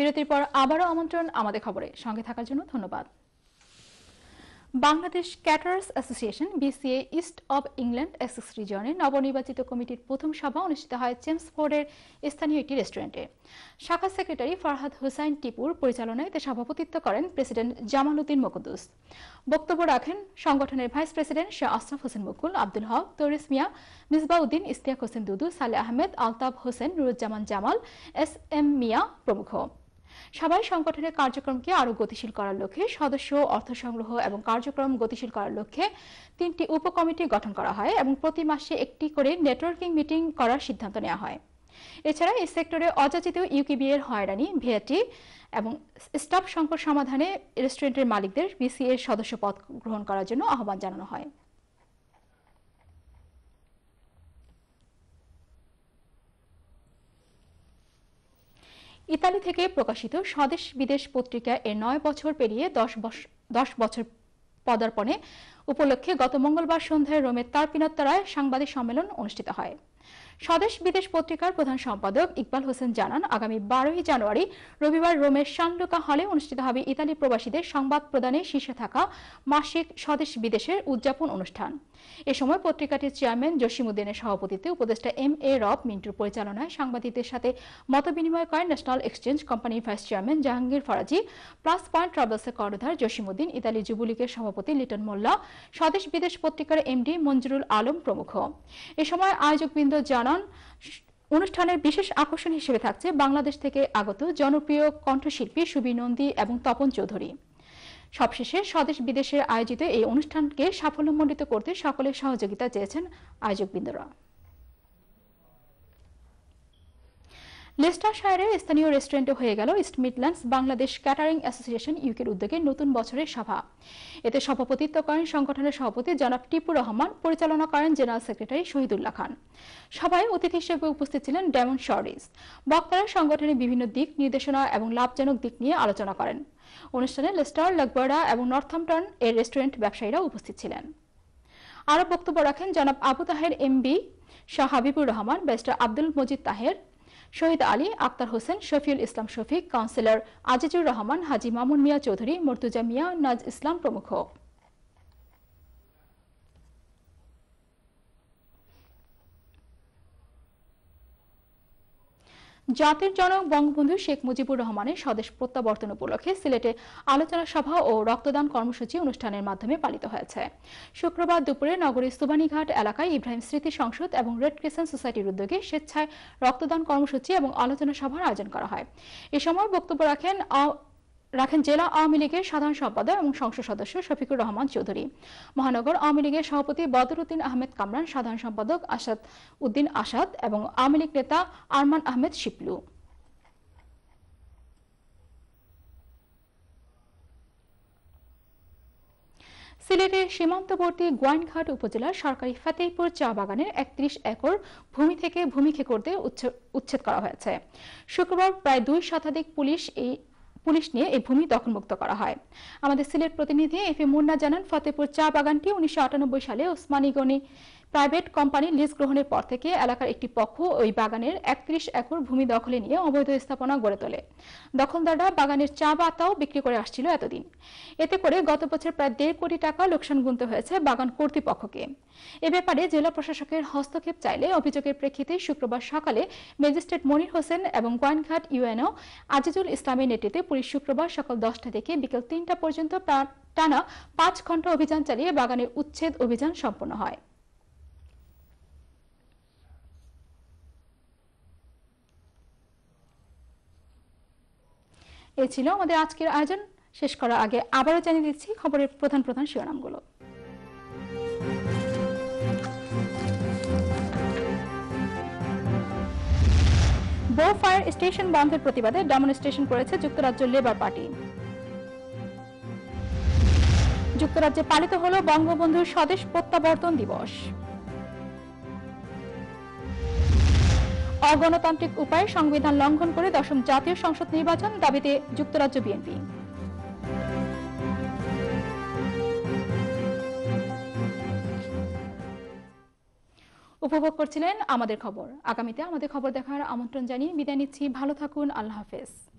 বিরতির পর আবারও আমন্ত্রণ আমাদের খবরে সঙ্গে থাকার জন্য ধন্যবাদ Bangladesh caterers association BCA east of England S রিজনে নবনির্বাচিত কমিটির প্রথম সভা অনুষ্ঠিত হয় চেমসফোর্ডের ফোর্ডের স্থানীয় একটি রেস্টুরেন্টে শাখা সেক্রেটারি ফারহাদ হুসাইন টিপুর পরিচালনায় এতে সভাপতিত্ব করেন প্রেসিডেন্ট জামাল উদ্দিন মুকুদ্দুস বক্তব্য রাখেন সংগঠনের vice president Shah Ashraf Hossain Mukul Abdul Haque Taris Mia Misbauddin Istiaq Hossain Dudu Saleh Ahmed Altaf Hossain Nuruzzaman Jamal S M Mia প্রমুখ সবাই সংগঠনের কার্যক্রমকে আরো গতিশীল করার লক্ষ্যে সদস্য অর্থ সংগ্রহ এবং কার্যক্রম গতিশীল করার লক্ষ্যে তিনটি উপকমিটি গঠন করা হয় এবং প্রতি মাসে একটি করে নেটওয়ার্কিং মিটিং করার সিদ্ধান্ত নেওয়া হয় এছাড়া এই সেক্টরে অযাচিত ইউকিবি এর হয়রানি ভিআটি এবং স্টাফ সংকট সমাধানে রেস্টুরেন্টের মালিকদের বিসিএ সদস্য পদ গ্রহণ করার জন্য আহ্বান জানানো হয় ইতালি থেকে প্রকাশিত স্বদেশ বিদেশ পত্রিকা এর নয় বছর পেরিয়ে দশ বছর পদার্পণে উপলক্ষে গত মঙ্গলবার সন্ধ্যায় রোমের তারপিনত্তরায় সাংবাদিক সম্মেলন অনুষ্ঠিত হয় স্বদেশ বিদেশ পত্রিকার প্রধান সম্পাদক ইকবাল হোসেন জানান আগামী বারোই জানুয়ারি রবিবার রোমের শানলোকা হলে অনুষ্ঠিত হবে ইতালি প্রবাসীদের সংবাদ প্রদানে শীর্ষে থাকা মাসিক স্বদেশ বিদেশের উদযাপন অনুষ্ঠান এ সময় পত্রিকাটির চেয়ারম্যান জসিমুদ্দিনের সভাপতিত্বে উপদেষ্টা এম এ রব মিন্টুর পরিচালনায় সাংবাদিকদের সাথে মত বিনিময় করেন ন্যাশনাল এক্সচেঞ্জ কোম্পানির vice chairman Jahangir Faraji plus point ট্রাভেলসের কর্ণধার জসিমুদ্দিন ইতালি যুবলীগের সভাপতি লিটন মোল্লা স্বদেশ বিদেশ পত্রিকার এমডি মঞ্জুরুল আলম প্রমুখ এ সময় আয়োজকবৃন্দ জানান সঞ্চালন অনুষ্ঠানের বিশেষ আকর্ষণ হিসেবে থাকছে বাংলাদেশ থেকে আগত জনপ্রিয় কণ্ঠশিল্পী সুবি নন্দী এবং তপন চৌধুরী সবশেষে স্বদেশ বিদেশে আয়োজিত এই অনুষ্ঠানকে সাফল্যমণ্ডিত করতে সকলের সহযোগিতা চেয়েছেন আয়োজকবৃন্দরা লেস্টার শায়ারের স্থানীয় রেস্টুরেন্টে হয়ে গেল East Midlands Bangladesh catering association ইউকের উদ্যোগে নতুন বছরের সভা এতে সভাপতিত্ব করেন সংগঠনের সভাপতি জনাব টিপু রহমান পরিচালনা করেন জেনারেল সেক্রেটারি শহীদুল্লাহ খান সভায় অতিথি হিসেবে উপস্থিত ছিলেন ডেমন শরিস বক্তারা সংগঠনের বিভিন্ন দিক নির্দেশনা এবং লাভজনক দিক নিয়ে আলোচনা করেন অনুষ্ঠানে লেস্টার লাগবাড়া এবং নর্থাম্পটন এর রেস্টুরেন্ট ব্যবসায়ীরা উপস্থিত ছিলেন আরও বক্তব্য রাখেন জনাব Abu Taher MP Shah Habibur Rahman barrister Abdul Majid Taher Shahid Ali Akhtar Hossain Shafiul Islam Shafiq councillor Azizur Rahman হাজি মামুন মিয়া চৌধুরী মর্তুজা মিয়া নাজ ইসলাম প্রমুখ জাতির জনক বঙ্গবন্ধু শেখ মুজিবুর রহমানের স্বদেশ প্রত্যাবর্তন উপলক্ষে সিলেটে আলোচনা সভা ও রক্তদান কর্মসূচি অনুষ্ঠানের মাধ্যমে পালিত হয়েছে শুক্রবার দুপুরে নগরীর সুবানীঘাট এলাকায় ইব্রাহিম স্মৃতি সংসদ এবং রেড ক্রিসেন্ট সোসাইটির উদ্যোগে স্বেচ্ছায় রক্তদান কর্মসূচি এবং আলোচনা সভার আয়োজন করা হয় এ সময় বক্তব্য রাখেন রাখেন জেলা আওয়ামী লীগের সাধারণ সম্পাদক এবং সংসদ সদস্য শফিকুর রহমান চৌধুরী মহানগর আওয়ামী লীগের সভাপতি বদরুদ্দিন আহমেদ কামরান সাধারণ সম্পাদক আসাদ উদ্দিন আসাদ এবং আওয়ামী লীগ নেতা আরমান আহমেদ শিপলু সিলেটের সীমান্তবর্তী গোয়াইনঘাট উপজেলার সরকারি ফতেহপুর চা বাগানের একত্রিশ একর ভূমি থেকে ভূমি খেকরদের উচ্ছেদ করা হয়েছে শুক্রবার প্রায় দুই শতাধিক পুলিশ এই পুলিশ নিয়ে এই ভূমি দখলমুক্ত করা হয় আমাদের সিলেট প্রতিনিধি এফ এ মুন্না জানান ফতেপুর চা বাগানটি উনিশশো সালে Osmani Gani private company lease গ্রহণের পর থেকে এলাকার একটি পক্ষ ওই বাগানের একত্রিশ একর ভূমি দখলে নিয়ে অবৈধ স্থাপনা গড়ে তোলে দখলদাররা বাগানের চা পাতাও বিক্রি করে আসছিল এতদিন এতে করে গত বছর প্রায় দেড় কোটি টাকা লোকসান গুনতে হয়েছে বাগান কর্তৃপক্ষকে এ ব্যাপারে জেলা প্রশাসকের হস্তক্ষেপ চাইলে অভিযোগের প্রেক্ষিতে শুক্রবার সকালে ম্যাজিস্ট্রেট মনির হোসেন এবং গোয়াইনঘাট ইউএনও আজিজুল ইসলামের নেতৃত্বে পুলিশ শুক্রবার সকাল দশটা থেকে বিকেল তিনটা পর্যন্ত টানা পাঁচ ঘন্টা অভিযান চালিয়ে বাগানের উচ্ছেদ অভিযান সম্পন্ন হয় এ ছিল আমাদের আজকের আয়োজন শেষ করার আগে আবারও জানিয়ে দিচ্ছি খবরের প্রধান প্রধান শিরোনামগুলো বো ফায়ার স্টেশন বন্ধের প্রতিবাদে ডেমনস্ট্রেশন করেছে যুক্তরাজ্য লেবার পার্টি যুক্তরাজ্যে পালিত হল বঙ্গবন্ধুর স্বদেশ প্রত্যাবর্তন দিবস অগণতান্ত্রিক উপায়ে সংবিধান লঙ্ঘন করে দশম জাতীয় সংসদ নির্বাচন দাবিতে যুক্তরাজ্য বিএনপি উপভোগ করছিলেন আমাদের খবর আগামীতে আমাদের খবর দেখার আমন্ত্রণ জানিয়ে বিদায় নিচ্ছি ভালো থাকুন আল্লাহ হাফেজ